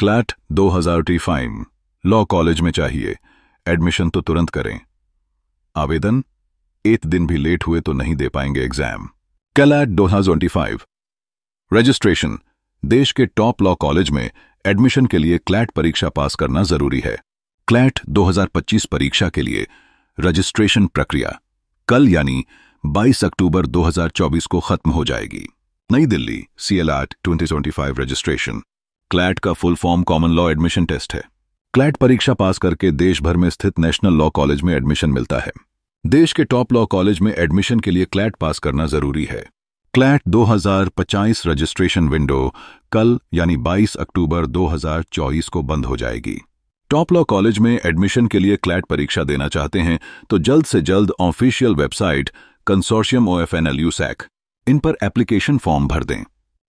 CLAT दो T fine law college में चाहिए एडमिशन तो तुरंत करें आवेदन एक दिन भी लेट हुए तो नहीं दे पाएंगे एग्जाम क्लैट 2025 रजिस्ट्रेशन देश के टॉप लॉ कॉलेज में एडमिशन के लिए क्लैट परीक्षा पास करना जरूरी है क्लैट 2025 परीक्षा के लिए रजिस्ट्रेशन प्रक्रिया कल यानी 22 अक्टूबर 2024 को खत्म हो जाएगी नई Delhi C twenty five registration CLAT का full form common law admission test है क्लैट परीक्षा पास करके देश भर में स्थित नेशनल लॉ कॉलेज में एडमिशन मिलता है देश के टॉप लॉ कॉलेज में एडमिशन के लिए क्लैट पास करना जरूरी है क्लैट 2050 रजिस्ट्रेशन विंडो कल यानी 22 अक्टूबर 2024 को बंद हो जाएगी टॉप लॉ कॉलेज में एडमिशन के लिए क्लैट परीक्षा देना चाहते हैं तो जल्द से जल्द official website consortium O F N L in पर एप्लीकेशन फॉर्म भर दें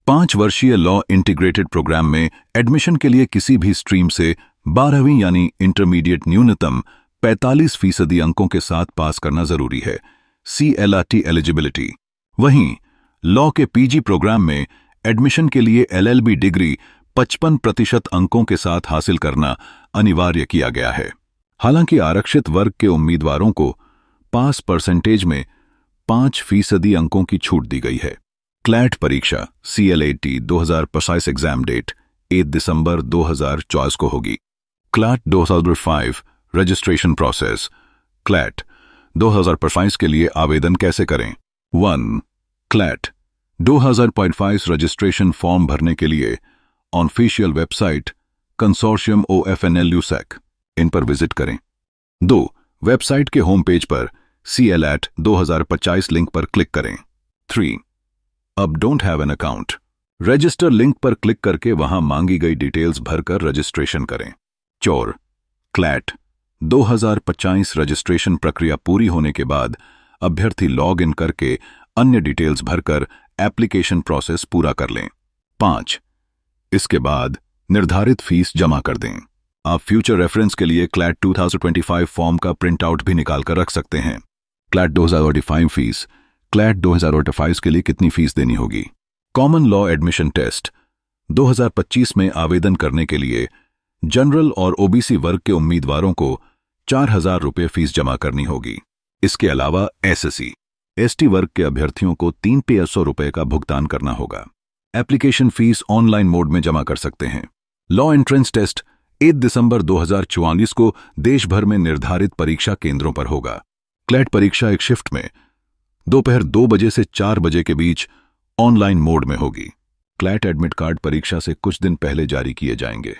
पांच वर्षीय लॉ इंटीग्रेटेड प्रोग्राम में एडमिशन के लिए किसी भी स्ट्रीम से बारहवीं यानी इंटरमीडिएट न्यूनतम 45 फीसदी अंकों के साथ पास करना जरूरी है C L R T eligibility वहीं लॉ के पीजी प्रोग्राम में एडमिशन के लिए एलएलबी डिग्री 55 प्रतिशत अंकों के साथ हासिल करना अनिवार्य किया गया है हालांकि आरक्षित वर्ग के उम्मीदवारों को पास परसेंटेज में पांच फीसदी अंकों की छूट दी गई है क्लैट परीक्षा सी एल ए टी दो एग्जाम डेट एक दिसंबर दो हजार चौबीस को होगी क्लैट दो फाइव रजिस्ट्रेशन प्रोसेस क्लैट दो हजार 2025 के लिए आवेदन कैसे करें वन क्लैट दो हजार फाइव रजिस्ट्रेशन फॉर्म भरने के लिए official website consortium O F N L U sac in पर विजिट करें दो वेबसाइट के होम पेज पर सी एल एट दो लिंक पर क्लिक करें थ्री अब don't have an account register link पर क्लिक करके वहां मांगी गई डिटेल्स भरकर रजिस्ट्रेशन करें चोर क्लैट 2025 रजिस्ट्रेशन प्रक्रिया पूरी होने के बाद अभ्यर्थी लॉग इन करके अन्य डिटेल्स भरकर एप्लीकेशन प्रोसेस पूरा कर लें पांच इसके बाद निर्धारित फीस जमा कर दें आप फ्यूचर रेफरेंस के लिए क्लैट 2025 फॉर्म का प्रिंट आउट भी निकाल कर रख सकते हैं क्लैट 2025 फीस क्लैट 2028 के लिए कितनी फीस देनी होगी कॉमन लॉ एडमिशन टेस्ट 2025 में आवेदन करने के लिए जनरल और ओबीसी वर्ग के उम्मीदवारों को चार हजार रुपये फीस जमा करनी होगी इसके अलावा एसएससी एसटी वर्ग के अभ्यर्थियों को तीन पेयर सौ रुपये का भुगतान करना होगा एप्लीकेशन फीस ऑनलाइन मोड में जमा कर सकते हैं लॉ एंट्रेंस टेस्ट 1 दिसंबर 2044 को देश भर में निर्धारित परीक्षा केंद्रों पर होगा क्लैट परीक्षा एक शिफ्ट में दोपहर दो बजे से चार बजे के बीच ऑनलाइन मोड में होगी क्लैट एडमिट कार्ड परीक्षा से कुछ दिन पहले जारी किए जाएंगे